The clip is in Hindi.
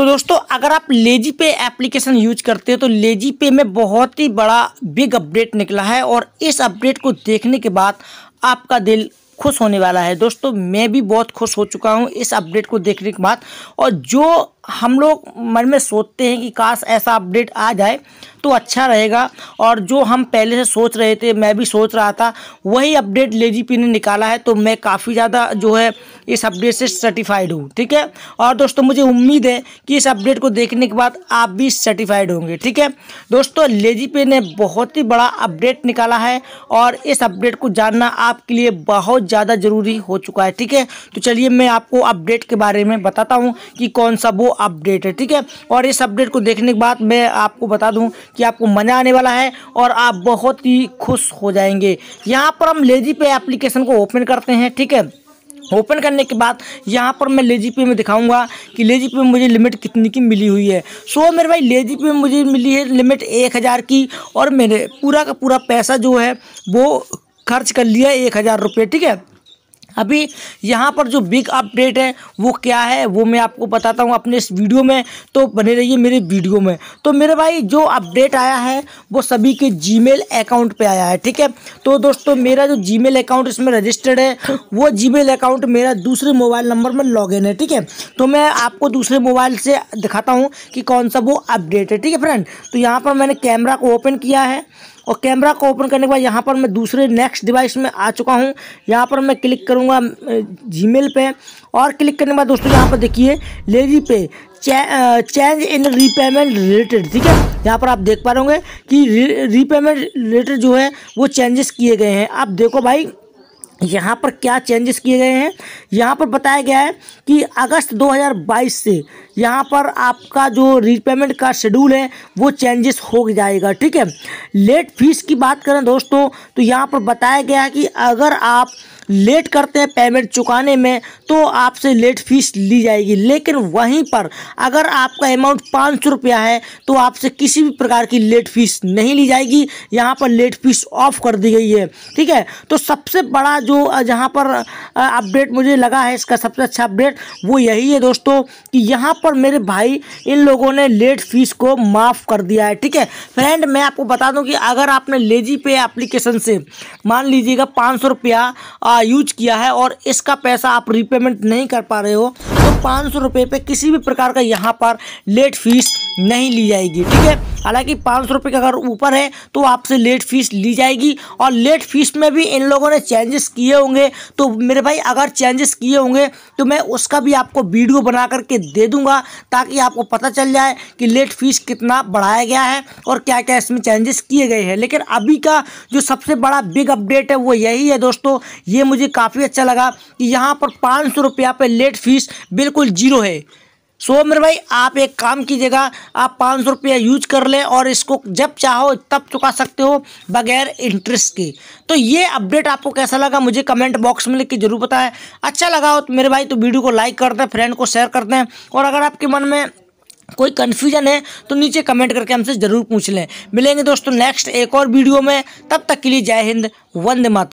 तो दोस्तों अगर आप लेजी पे एप्लीकेशन यूज करते हो तो लेजी पे में बहुत ही बड़ा बिग अपडेट निकला है और इस अपडेट को देखने के बाद आपका दिल खुश होने वाला है दोस्तों मैं भी बहुत खुश हो चुका हूँ इस अपडेट को देखने के बाद और जो हम लोग मन में सोचते हैं कि काश ऐसा अपडेट आ जाए तो अच्छा रहेगा और जो हम पहले से सोच रहे थे मैं भी सोच रहा था वही अपडेट लेजीपी ने निकाला है तो मैं काफ़ी ज़्यादा जो है इस अपडेट से सर्टिफाइड हूँ ठीक है और दोस्तों मुझे उम्मीद है कि इस अपडेट को देखने के बाद आप भी सर्टिफाइड होंगे ठीक है दोस्तों लेजीपी ने बहुत ही बड़ा अपडेट निकाला है और इस अपडेट को जानना आपके लिए बहुत ज़्यादा ज़रूरी हो चुका है ठीक है तो चलिए मैं आपको अपडेट के बारे में बताता हूँ कि कौन सा वो अपडेट है ठीक है और इस अपडेट को देखने के बाद मैं आपको बता दूँ कि आपको मज़ा आने वाला है और आप बहुत ही खुश हो जाएंगे यहाँ पर हम लेजी पे एप्लीकेशन को ओपन करते हैं ठीक है ओपन करने के बाद यहाँ पर मैं लेजी पे में दिखाऊंगा कि लेजी पे में मुझे लिमिट कितनी की मिली हुई है सो मेरे भाई लेजी पे में मुझे मिली है लिमिट एक हज़ार की और मैंने पूरा का पूरा पैसा जो है वो खर्च कर लिया एक हज़ार रुपये ठीक है अभी यहाँ पर जो बिग अपडेट है वो क्या है वो मैं आपको बताता हूँ अपने इस वीडियो में तो बने रहिए मेरे वीडियो में तो मेरे भाई जो अपडेट आया है वो सभी के जीमेल अकाउंट पे आया है ठीक है तो दोस्तों मेरा जो जीमेल अकाउंट इसमें रजिस्टर्ड है वो जीमेल अकाउंट मेरा दूसरे मोबाइल नंबर में लॉग है ठीक है तो मैं आपको दूसरे मोबाइल से दिखाता हूँ कि कौन सा वो अपडेट है ठीक है फ्रेंड तो यहाँ पर मैंने कैमरा को ओपन किया है और कैमरा को ओपन करने के बाद यहाँ पर मैं दूसरे नेक्स्ट डिवाइस में आ चुका हूँ यहाँ पर मैं क्लिक करूँगा जीमेल पे और क्लिक करने के बाद दोस्तों यहाँ पर देखिए लेजी पे चेंज इन रीपेमेंट रिलेटेड ठीक है यहाँ पर आप देख पा रहे होंगे कि रीपेमेंट रिलेटेड जो है वो चेंजेस किए गए हैं आप देखो भाई यहाँ पर क्या चेंजेस किए गए हैं यहाँ पर बताया गया है कि अगस्त 2022 से यहाँ पर आपका जो रीपेमेंट का शेड्यूल है वो चेंजेस हो जाएगा ठीक है लेट फीस की बात करें दोस्तों तो यहाँ पर बताया गया है कि अगर आप लेट करते हैं पेमेंट चुकाने में तो आपसे लेट फीस ली जाएगी लेकिन वहीं पर अगर आपका अमाउंट पाँच सौ रुपया है तो आपसे किसी भी प्रकार की लेट फीस नहीं ली जाएगी यहाँ पर लेट फीस ऑफ कर दी गई है ठीक है तो सबसे बड़ा जो जहां पर अपडेट मुझे लगा है इसका सबसे अच्छा अपडेट वो यही है दोस्तों कि यहाँ पर पर मेरे भाई इन लोगों ने लेट फीस को माफ़ कर दिया है ठीक है फ्रेंड मैं आपको बता दूं कि अगर आपने लेजी पे एप्लीकेशन से मान लीजिएगा पाँच सौ रुपया यूज किया है और इसका पैसा आप रिपेमेंट नहीं कर पा रहे हो आपको पाँच सौ रुपये पर किसी भी प्रकार का यहाँ पर लेट फीस नहीं ली जाएगी ठीक है हालांकि पाँच सौ रुपये का अगर ऊपर है तो आपसे लेट फीस ली जाएगी और लेट फीस में भी इन लोगों ने चेंजेस किए होंगे तो मेरे भाई अगर चेंजेस किए होंगे तो मैं उसका भी आपको वीडियो बना करके दे दूंगा ताकि आपको पता चल जाए कि लेट फीस कितना बढ़ाया गया है और क्या क्या इसमें चेंजेस किए गए हैं लेकिन अभी का जो सबसे बड़ा बिग अपडेट है वो यही है दोस्तों ये मुझे काफ़ी अच्छा लगा कि यहाँ पर पाँच सौ रुपया पर लेट फीस बिल्कुल जीरो है सो मेरे भाई आप एक काम कीजिएगा आप पाँच सौ रुपया यूज कर लें और इसको जब चाहो तब चुका सकते हो बगैर इंटरेस्ट के तो ये अपडेट आपको कैसा लगा मुझे कमेंट बॉक्स में लिख के जरूर बताएं अच्छा लगा हो तो मेरे भाई तो वीडियो को लाइक कर दें फ्रेंड को शेयर कर दें और अगर आपके मन में कोई कन्फ्यूजन है तो नीचे कमेंट करके हमसे ज़रूर पूछ लें मिलेंगे दोस्तों नेक्स्ट एक और वीडियो में तब तक के लिए जय हिंद वंदे मातरम